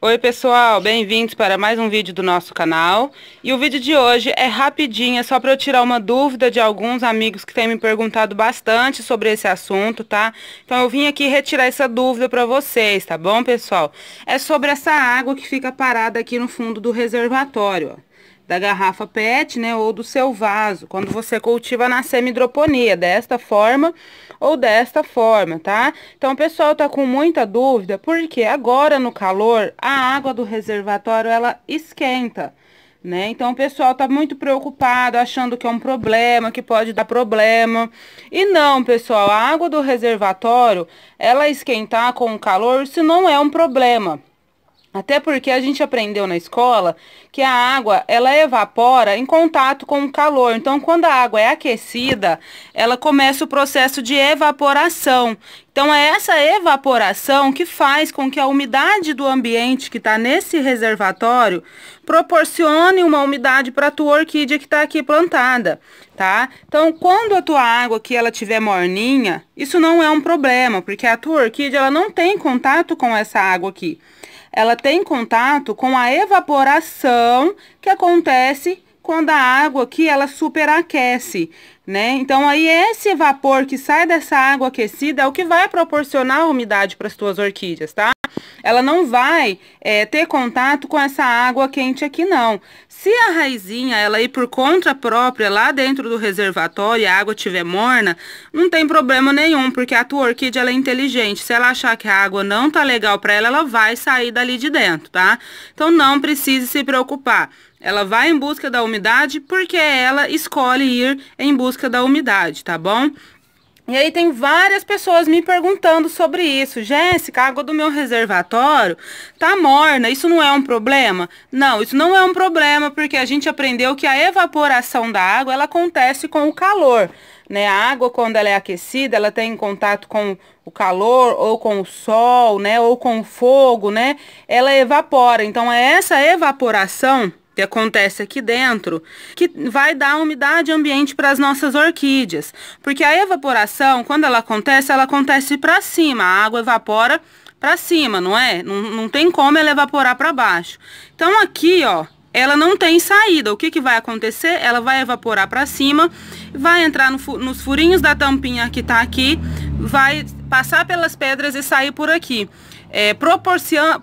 Oi pessoal, bem-vindos para mais um vídeo do nosso canal. E o vídeo de hoje é rapidinho, é só para eu tirar uma dúvida de alguns amigos que têm me perguntado bastante sobre esse assunto, tá? Então eu vim aqui retirar essa dúvida para vocês, tá bom pessoal? É sobre essa água que fica parada aqui no fundo do reservatório, ó da garrafa PET, né, ou do seu vaso, quando você cultiva na semidroponia, desta forma ou desta forma, tá? Então, o pessoal tá com muita dúvida, porque agora no calor, a água do reservatório, ela esquenta, né? Então, o pessoal tá muito preocupado, achando que é um problema, que pode dar problema. E não, pessoal, a água do reservatório, ela esquentar com o calor, isso não é um problema, até porque a gente aprendeu na escola que a água, ela evapora em contato com o calor. Então, quando a água é aquecida, ela começa o processo de evaporação. Então, é essa evaporação que faz com que a umidade do ambiente que está nesse reservatório proporcione uma umidade para a tua orquídea que está aqui plantada, tá? Então, quando a tua água aqui ela tiver morninha, isso não é um problema, porque a tua orquídea ela não tem contato com essa água aqui ela tem contato com a evaporação que acontece quando a água aqui ela superaquece né? Então aí esse vapor que sai dessa água aquecida é o que vai proporcionar umidade para as tuas orquídeas, tá? Ela não vai é, ter contato com essa água quente aqui não. Se a raizinha ela ir por conta própria lá dentro do reservatório e a água estiver morna, não tem problema nenhum, porque a tua orquídea ela é inteligente. Se ela achar que a água não tá legal para ela, ela vai sair dali de dentro, tá? Então não precise se preocupar. Ela vai em busca da umidade porque ela escolhe ir em busca busca da umidade, tá bom? E aí tem várias pessoas me perguntando sobre isso. Jéssica, a água do meu reservatório tá morna, isso não é um problema? Não, isso não é um problema, porque a gente aprendeu que a evaporação da água, ela acontece com o calor, né? A água, quando ela é aquecida, ela tem contato com o calor, ou com o sol, né? Ou com o fogo, né? Ela evapora. Então, é essa evaporação que acontece aqui dentro, que vai dar umidade ambiente para as nossas orquídeas. Porque a evaporação, quando ela acontece, ela acontece para cima, a água evapora para cima, não é? Não, não tem como ela evaporar para baixo. Então aqui, ó, ela não tem saída. O que, que vai acontecer? Ela vai evaporar para cima, vai entrar no, nos furinhos da tampinha que está aqui, vai passar pelas pedras e sair por aqui é,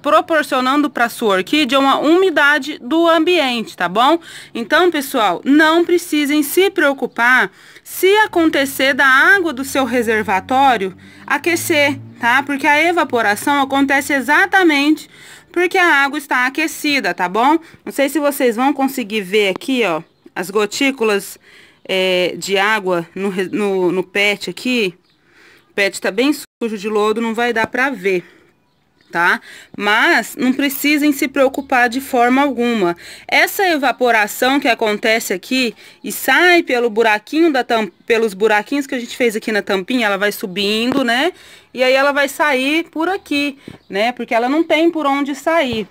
proporcionando para sua orquídea uma umidade do ambiente, tá bom? Então, pessoal, não precisem se preocupar se acontecer da água do seu reservatório aquecer, tá? Porque a evaporação acontece exatamente porque a água está aquecida, tá bom? Não sei se vocês vão conseguir ver aqui, ó, as gotículas é, de água no, no, no pet aqui. O pet tá bem sujo de lodo, não vai dar pra ver tá? Mas não precisem se preocupar de forma alguma. Essa evaporação que acontece aqui e sai pelo buraquinho da tampa, pelos buraquinhos que a gente fez aqui na tampinha, ela vai subindo, né? E aí ela vai sair por aqui, né? Porque ela não tem por onde sair.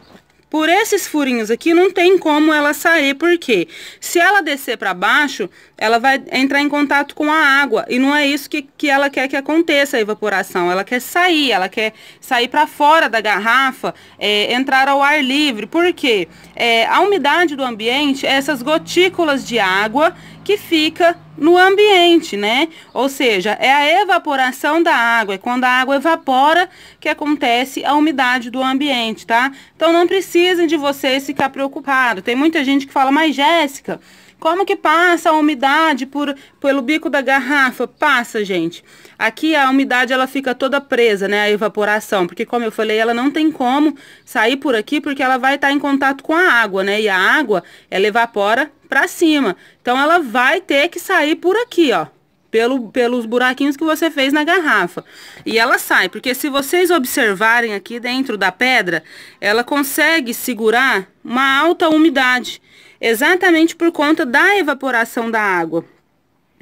Por esses furinhos aqui não tem como ela sair, porque se ela descer para baixo, ela vai entrar em contato com a água. E não é isso que, que ela quer que aconteça a evaporação. Ela quer sair, ela quer sair para fora da garrafa, é, entrar ao ar livre. Por quê? É, a umidade do ambiente é essas gotículas de água que fica no ambiente, né? Ou seja, é a evaporação da água, é quando a água evapora que acontece a umidade do ambiente, tá? Então não precisem de vocês ficar preocupados. Tem muita gente que fala, mas Jéssica, como que passa a umidade por, pelo bico da garrafa? Passa, gente. Aqui a umidade ela fica toda presa, né? A evaporação, porque como eu falei, ela não tem como sair por aqui porque ela vai estar tá em contato com a água, né? E a água, ela evapora para cima. Então ela vai ter que sair por aqui, ó pelo, pelos buraquinhos que você fez na garrafa. E ela sai, porque se vocês observarem aqui dentro da pedra, ela consegue segurar uma alta umidade exatamente por conta da evaporação da água.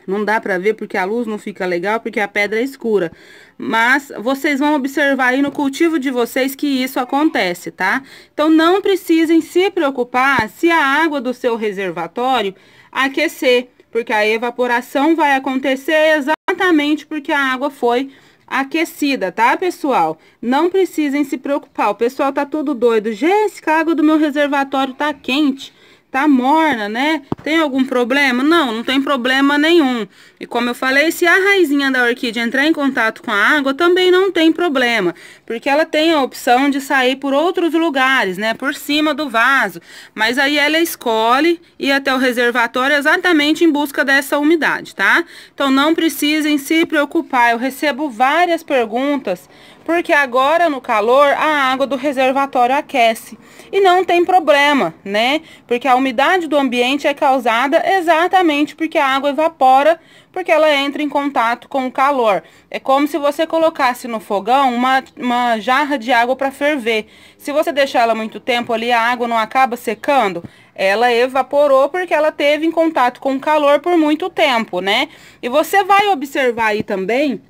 Não dá pra ver porque a luz não fica legal, porque a pedra é escura. Mas vocês vão observar aí no cultivo de vocês que isso acontece, tá? Então não precisem se preocupar se a água do seu reservatório aquecer, porque a evaporação vai acontecer exatamente porque a água foi aquecida, tá, pessoal? Não precisem se preocupar. O pessoal tá todo doido. Jéssica, a água do meu reservatório tá quente tá morna, né? Tem algum problema? Não, não tem problema nenhum. E como eu falei, se a raizinha da orquídea entrar em contato com a água, também não tem problema, porque ela tem a opção de sair por outros lugares, né? Por cima do vaso. Mas aí ela escolhe ir até o reservatório exatamente em busca dessa umidade, tá? Então não precisem se preocupar. Eu recebo várias perguntas porque agora no calor a água do reservatório aquece. E não tem problema, né? Porque a umidade do ambiente é causada exatamente porque a água evapora, porque ela entra em contato com o calor. É como se você colocasse no fogão uma, uma jarra de água para ferver. Se você deixar ela muito tempo ali, a água não acaba secando? ela evaporou porque ela teve em contato com o calor por muito tempo, né? E você vai observar aí também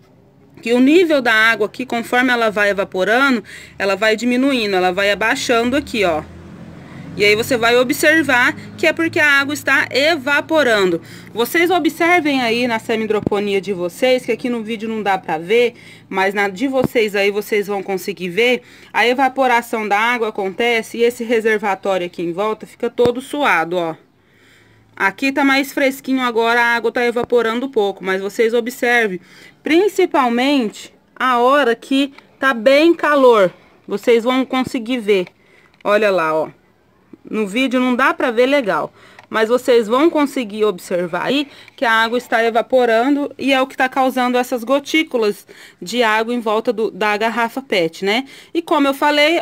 que o nível da água aqui, conforme ela vai evaporando, ela vai diminuindo, ela vai abaixando aqui, ó. E aí você vai observar que é porque a água está evaporando. Vocês observem aí na semi-hidroponia de vocês, que aqui no vídeo não dá pra ver, mas na de vocês aí vocês vão conseguir ver, a evaporação da água acontece e esse reservatório aqui em volta fica todo suado, ó. Aqui tá mais fresquinho agora, a água tá evaporando um pouco, mas vocês observem, principalmente a hora que tá bem calor, vocês vão conseguir ver. Olha lá, ó. No vídeo não dá pra ver legal, mas vocês vão conseguir observar aí que a água está evaporando e é o que está causando essas gotículas de água em volta do, da garrafa PET, né? E como eu falei,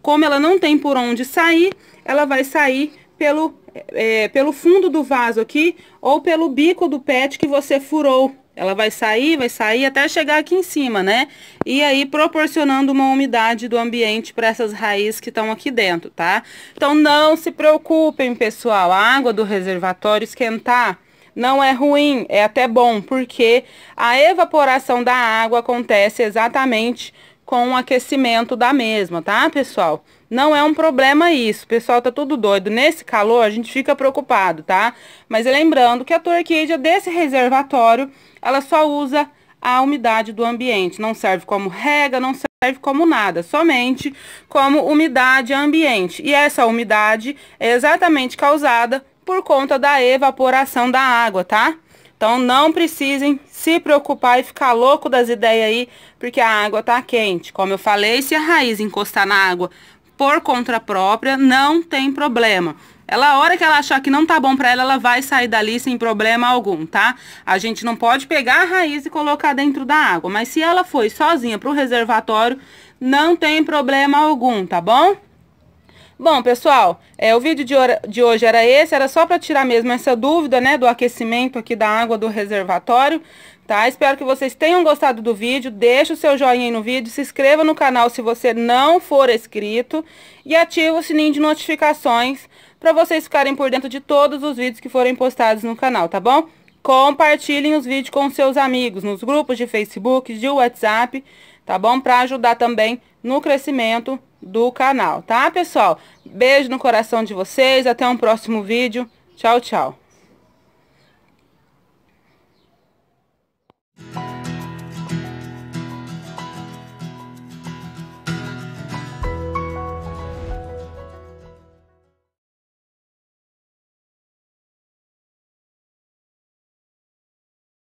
como ela não tem por onde sair, ela vai sair pelo é, é, pelo fundo do vaso aqui ou pelo bico do pet que você furou. Ela vai sair, vai sair até chegar aqui em cima, né? E aí proporcionando uma umidade do ambiente para essas raízes que estão aqui dentro, tá? Então não se preocupem, pessoal. A água do reservatório esquentar não é ruim, é até bom, porque a evaporação da água acontece exatamente com o aquecimento da mesma, tá, pessoal? Não é um problema isso, pessoal tá tudo doido. Nesse calor, a gente fica preocupado, tá? Mas lembrando que a torquídea desse reservatório, ela só usa a umidade do ambiente. Não serve como rega, não serve como nada, somente como umidade ambiente. E essa umidade é exatamente causada por conta da evaporação da água, tá? Então não precisem se preocupar e ficar louco das ideias aí, porque a água tá quente. Como eu falei, se a raiz encostar na água por conta própria, não tem problema. Ela, a hora que ela achar que não tá bom para ela, ela vai sair dali sem problema algum, tá? A gente não pode pegar a raiz e colocar dentro da água, mas se ela foi sozinha pro reservatório, não tem problema algum, tá bom? Bom, pessoal, é, o vídeo de, hora, de hoje era esse, era só para tirar mesmo essa dúvida, né, do aquecimento aqui da água do reservatório, tá? Espero que vocês tenham gostado do vídeo, deixe o seu joinha aí no vídeo, se inscreva no canal se você não for inscrito e ative o sininho de notificações para vocês ficarem por dentro de todos os vídeos que forem postados no canal, tá bom? Compartilhem os vídeos com seus amigos, nos grupos de Facebook, de WhatsApp, tá bom? Para ajudar também no crescimento do canal, tá, pessoal? Beijo no coração de vocês, até um próximo vídeo. Tchau, tchau.